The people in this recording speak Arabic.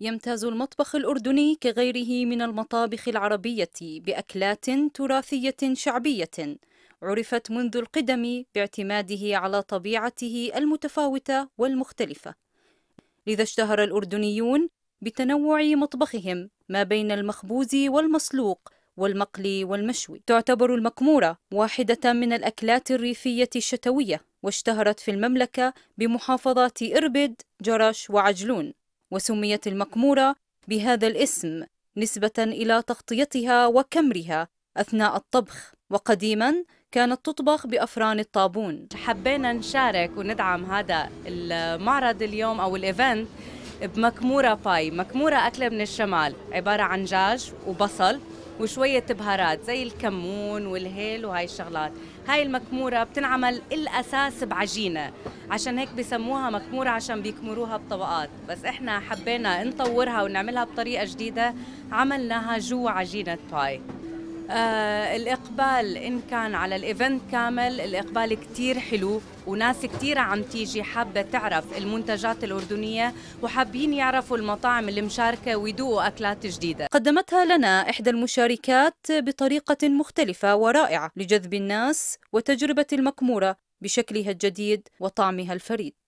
يمتاز المطبخ الأردني كغيره من المطابخ العربية بأكلات تراثية شعبية عرفت منذ القدم باعتماده على طبيعته المتفاوتة والمختلفة لذا اشتهر الأردنيون بتنوع مطبخهم ما بين المخبوز والمسلوق والمقلي والمشوي تعتبر المقمورة واحدة من الأكلات الريفية الشتوية واشتهرت في المملكة بمحافظات إربد، جرش وعجلون وسميت المقمورة بهذا الاسم نسبة إلى تغطيتها وكمرها أثناء الطبخ وقديما كانت تطبخ بأفران الطابون حبينا نشارك وندعم هذا المعرض اليوم أو الإيفنت بمكمورة باي مكمورة أكلة من الشمال عبارة عن دجاج وبصل وشويه بهارات زي الكمون والهيل وهي الشغلات هاي المكموره بتنعمل الاساس بعجينه عشان هيك بسموها مكموره عشان بيكمروها بطبقات بس احنا حبينا نطورها ونعملها بطريقه جديده عملناها جوا عجينه باي آه الإقبال إن كان على الإيفنت كامل الإقبال كتير حلو وناس كتير عم تيجي حابة تعرف المنتجات الأردنية وحابين يعرفوا المطاعم اللي مشاركة ويدوقوا أكلات جديدة قدمتها لنا إحدى المشاركات بطريقة مختلفة ورائعة لجذب الناس وتجربة المكمورة بشكلها الجديد وطعمها الفريد